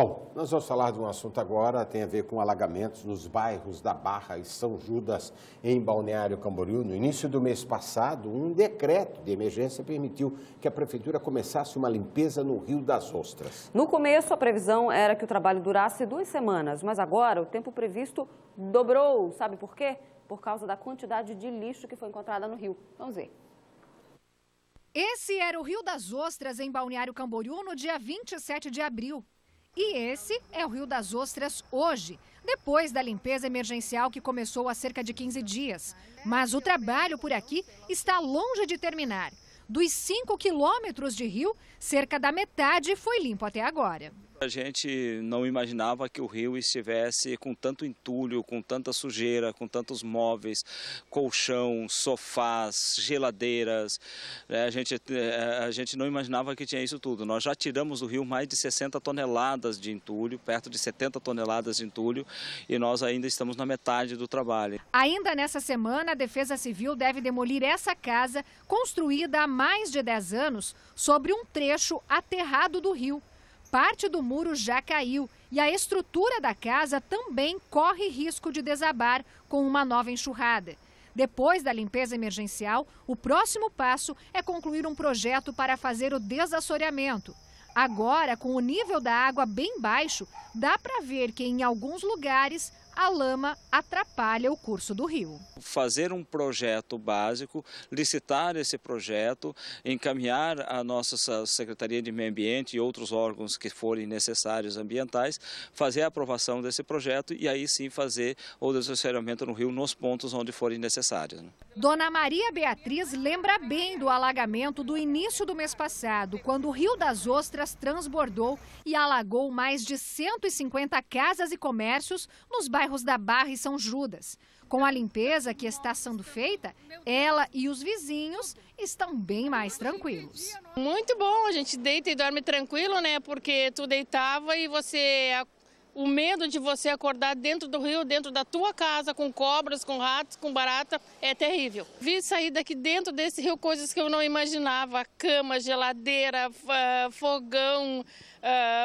Bom, nós vamos falar de um assunto agora, tem a ver com alagamentos nos bairros da Barra e São Judas, em Balneário Camboriú. No início do mês passado, um decreto de emergência permitiu que a prefeitura começasse uma limpeza no Rio das Ostras. No começo, a previsão era que o trabalho durasse duas semanas, mas agora o tempo previsto dobrou. Sabe por quê? Por causa da quantidade de lixo que foi encontrada no rio. Vamos ver. Esse era o Rio das Ostras, em Balneário Camboriú, no dia 27 de abril. E esse é o Rio das Ostras hoje, depois da limpeza emergencial que começou há cerca de 15 dias. Mas o trabalho por aqui está longe de terminar. Dos 5 quilômetros de rio, cerca da metade foi limpo até agora. A gente não imaginava que o rio estivesse com tanto entulho, com tanta sujeira, com tantos móveis, colchão, sofás, geladeiras. Né? A gente, eh, a gente não imaginava que tinha isso tudo. Nós já tiramos do rio mais de 60 toneladas de entulho, perto de 70 toneladas de entulho, e nós ainda estamos na metade do trabalho. Ainda nessa semana, a Defesa Civil deve demolir essa casa, construída há mais de 10 anos, sobre um trecho aterrado do rio parte do muro já caiu e a estrutura da casa também corre risco de desabar com uma nova enxurrada. Depois da limpeza emergencial, o próximo passo é concluir um projeto para fazer o desassoreamento. Agora, com o nível da água bem baixo, dá para ver que em alguns lugares a lama atrapalha o curso do rio. Fazer um projeto básico, licitar esse projeto, encaminhar a nossa Secretaria de Meio Ambiente e outros órgãos que forem necessários ambientais, fazer a aprovação desse projeto e aí sim fazer o desvencilhamento no rio nos pontos onde forem necessários. Né? Dona Maria Beatriz lembra bem do alagamento do início do mês passado, quando o Rio das Ostras transbordou e alagou mais de 150 casas e comércios nos bairros bairros da Barra e São Judas. Com a limpeza que está sendo feita, ela e os vizinhos estão bem mais tranquilos. Muito bom, a gente deita e dorme tranquilo, né? Porque tu deitava e você o medo de você acordar dentro do rio, dentro da tua casa, com cobras, com ratos, com barata, é terrível. Vi sair daqui dentro desse rio coisas que eu não imaginava: cama, geladeira, ah, fogão.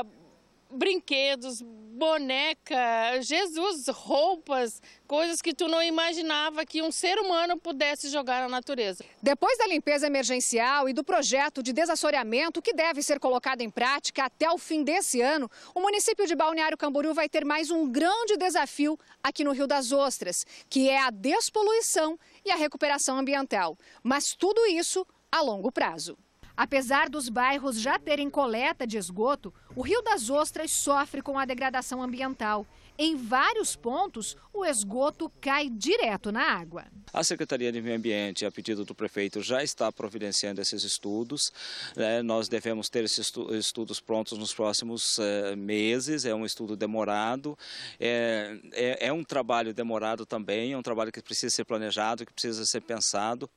Uh brinquedos, boneca, Jesus, roupas, coisas que tu não imaginava que um ser humano pudesse jogar na natureza. Depois da limpeza emergencial e do projeto de desassoreamento que deve ser colocado em prática até o fim desse ano, o município de Balneário Camboriú vai ter mais um grande desafio aqui no Rio das Ostras, que é a despoluição e a recuperação ambiental. Mas tudo isso a longo prazo. Apesar dos bairros já terem coleta de esgoto, o Rio das Ostras sofre com a degradação ambiental. Em vários pontos, o esgoto cai direto na água. A Secretaria de Meio Ambiente, a pedido do prefeito, já está providenciando esses estudos. Né? Nós devemos ter esses estudos prontos nos próximos eh, meses. É um estudo demorado, é, é, é um trabalho demorado também, é um trabalho que precisa ser planejado, que precisa ser pensado.